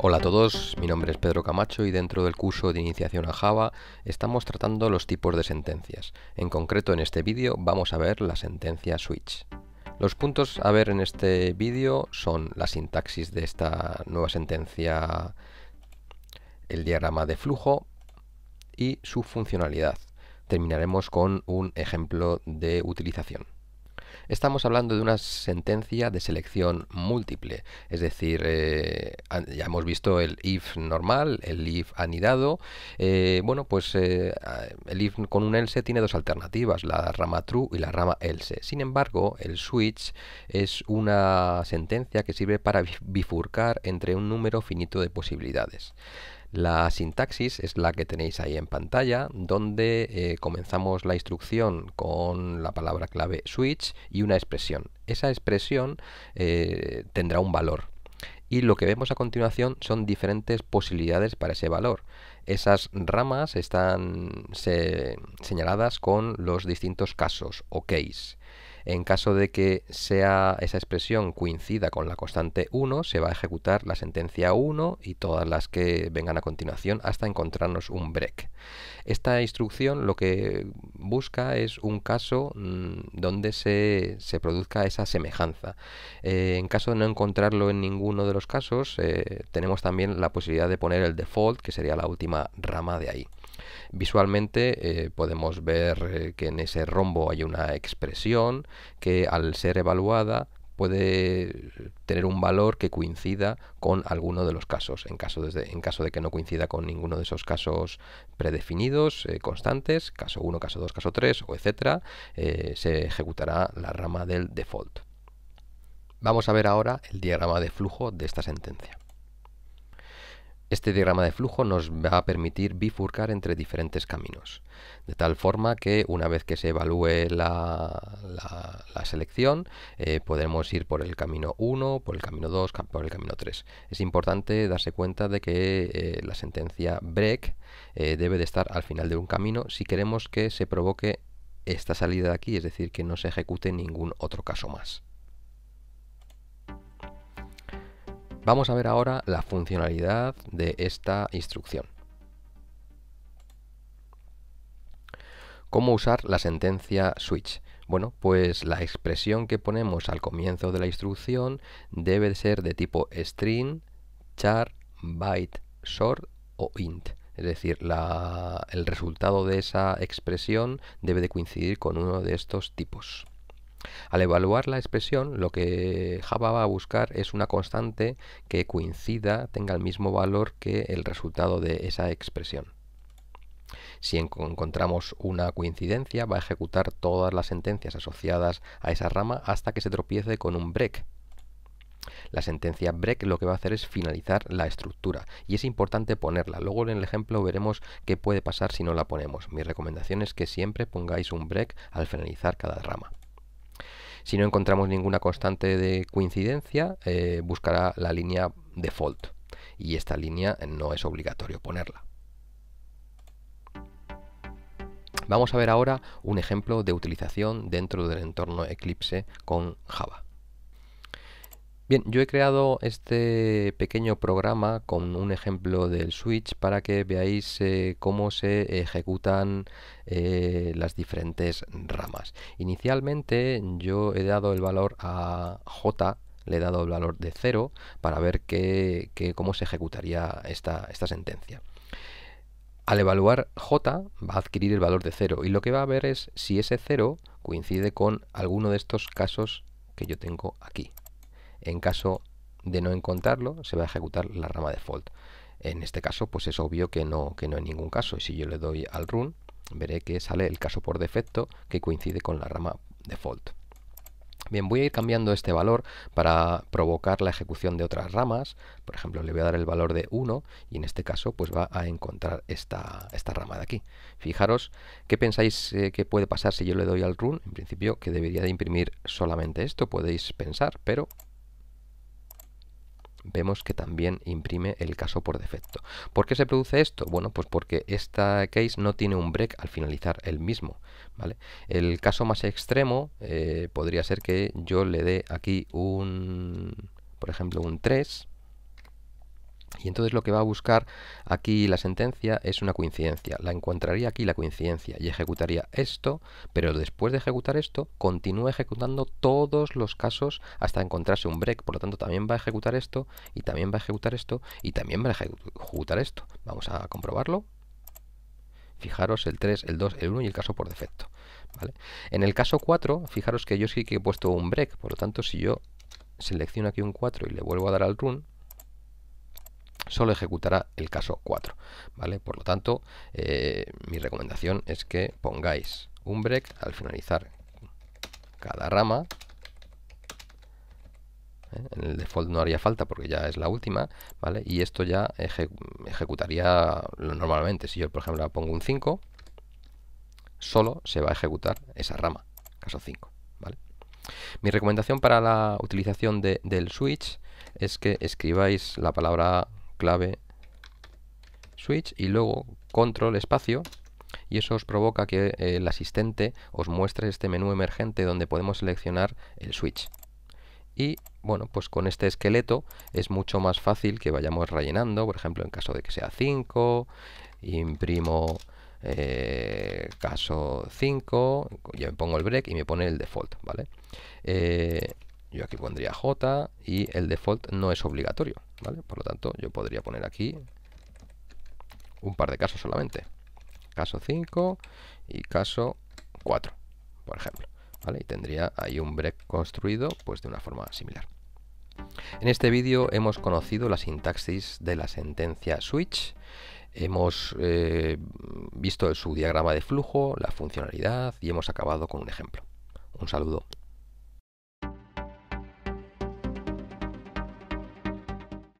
Hola a todos, mi nombre es Pedro Camacho y dentro del curso de iniciación a Java estamos tratando los tipos de sentencias. En concreto en este vídeo vamos a ver la sentencia switch. Los puntos a ver en este vídeo son la sintaxis de esta nueva sentencia, el diagrama de flujo y su funcionalidad. Terminaremos con un ejemplo de utilización. Estamos hablando de una sentencia de selección múltiple, es decir, eh, ya hemos visto el if normal, el if anidado. Eh, bueno, pues eh, el if con un else tiene dos alternativas, la rama true y la rama else. Sin embargo, el switch es una sentencia que sirve para bifurcar entre un número finito de posibilidades. La sintaxis es la que tenéis ahí en pantalla, donde eh, comenzamos la instrucción con la palabra clave switch y una expresión. Esa expresión eh, tendrá un valor. Y lo que vemos a continuación son diferentes posibilidades para ese valor. Esas ramas están señaladas con los distintos casos o case. En caso de que sea esa expresión coincida con la constante 1, se va a ejecutar la sentencia 1 y todas las que vengan a continuación hasta encontrarnos un break. Esta instrucción lo que busca es un caso mm, donde se, produzca esa semejanza. Eh, en caso de no encontrarlo en ninguno de los casos, eh, tenemos también la posibilidad de poner el default, que sería la última rama de ahí. Visualmente eh, podemos ver eh, que en ese rombo hay una expresión que al ser evaluada puede tener un valor que coincida con alguno de los casos. En caso, de que no coincida con ninguno de esos casos predefinidos, eh, constantes, caso 1, caso 2, caso 3, o etcétera, se ejecutará la rama del default. Vamos a ver ahora el diagrama de flujo de esta sentencia. Este diagrama de flujo nos va a permitir bifurcar entre diferentes caminos, de tal forma que una vez que se evalúe la, selección, eh, podremos ir por el camino 1, por el camino 2, por el camino 3. Es importante darse cuenta de que eh, la sentencia break eh, debe de estar al final de un camino si queremos que se provoque esta salida de aquí, es decir, que no se ejecute ningún otro caso más. Vamos a ver ahora la funcionalidad de esta instrucción. ¿Cómo usar la sentencia switch? Bueno, pues la expresión que ponemos al comienzo de la instrucción debe ser de tipo string, char, byte, sort o int. Es decir, el resultado de esa expresión debe de coincidir con uno de estos tipos. Al evaluar la expresión, lo que Java va a buscar es una constante que coincida, tenga el mismo valor que el resultado de esa expresión. Si encontramos una coincidencia, va a ejecutar todas las sentencias asociadas a esa rama hasta que se tropiece con un break, la sentencia break lo que va a hacer es finalizar la estructura y es importante ponerla. Luego en el ejemplo veremos qué puede pasar si no la ponemos. Mi recomendación es que siempre pongáis un break al finalizar cada rama. Si no encontramos ninguna constante de coincidencia, eh, buscará la línea default. Y esta línea no es obligatorio ponerla. Vamos a ver ahora un ejemplo de utilización dentro del entorno Eclipse con Java. Bien, yo he creado este pequeño programa con un ejemplo del switch para que veáis eh, cómo se ejecutan eh, las diferentes ramas. Inicialmente yo he dado el valor a J, le he dado el valor de 0 para ver cómo se ejecutaría esta, esta sentencia. Al evaluar j va a adquirir el valor de 0 y lo que va a ver es si ese 0 coincide con alguno de estos casos que yo tengo aquí. En caso de no encontrarlo, se va a ejecutar la rama default. En este caso, pues es obvio que no, que no en ningún caso. Y si yo le doy al run, veré que sale el caso por defecto que coincide con la rama default. Bien, voy a ir cambiando este valor para provocar la ejecución de otras ramas. Por ejemplo, le voy a dar el valor de 1 y en este caso pues va a encontrar esta, esta rama de aquí. Fijaros, ¿qué pensáis eh, que puede pasar si yo le doy al run? En principio que debería de imprimir solamente esto, podéis pensar, pero vemos que también imprime el caso por defecto. ¿Por qué se produce esto? Bueno, pues porque esta case no tiene un break al finalizar el mismo. ¿vale? El caso más extremo eh, podría ser que yo le dé aquí un, por ejemplo, un 3, y entonces lo que va a buscar aquí la sentencia es una coincidencia. La encontraría aquí la coincidencia y ejecutaría esto, pero después de ejecutar esto, continúa ejecutando todos los casos hasta encontrarse un break. Por lo tanto, también va a ejecutar esto, y también va a ejecutar esto, y también va a ejecutar esto. Vamos a comprobarlo. Fijaros el 3, el 2, el 1 y el caso por defecto. En el caso 4, fijaros que yo sí que he puesto un break. Por lo tanto, si yo selecciono aquí un 4 y le vuelvo a dar al run, solo ejecutará el caso 4. ¿vale? Por lo tanto, eh, mi recomendación es que pongáis un break al finalizar cada rama. ¿eh? En el default no haría falta porque ya es la última, ¿vale? Y esto ya ejecutaría normalmente. Si yo, por ejemplo, pongo un 5, solo se va a ejecutar esa rama, caso 5, ¿vale? Mi recomendación para la utilización del switch es que escribáis la palabra clave switch y luego control espacio y eso os provoca que eh, el asistente os muestre este menú emergente donde podemos seleccionar el switch. Y bueno, pues con este esqueleto es mucho más fácil que vayamos rellenando, por ejemplo, en caso de que sea 5, imprimo eh, caso 5, yo pongo el break y me pone el default, ¿vale? Eh, yo aquí pondría J y el default no es obligatorio. Por lo tanto, yo podría poner aquí un par de casos solamente. Caso 5 y caso 4, por ejemplo. Y tendría ahí un break construido pues de una forma similar. En este vídeo hemos conocido la sintaxis de la sentencia switch, hemos eh, visto su diagrama de flujo, la funcionalidad y hemos acabado con un ejemplo. Un saludo.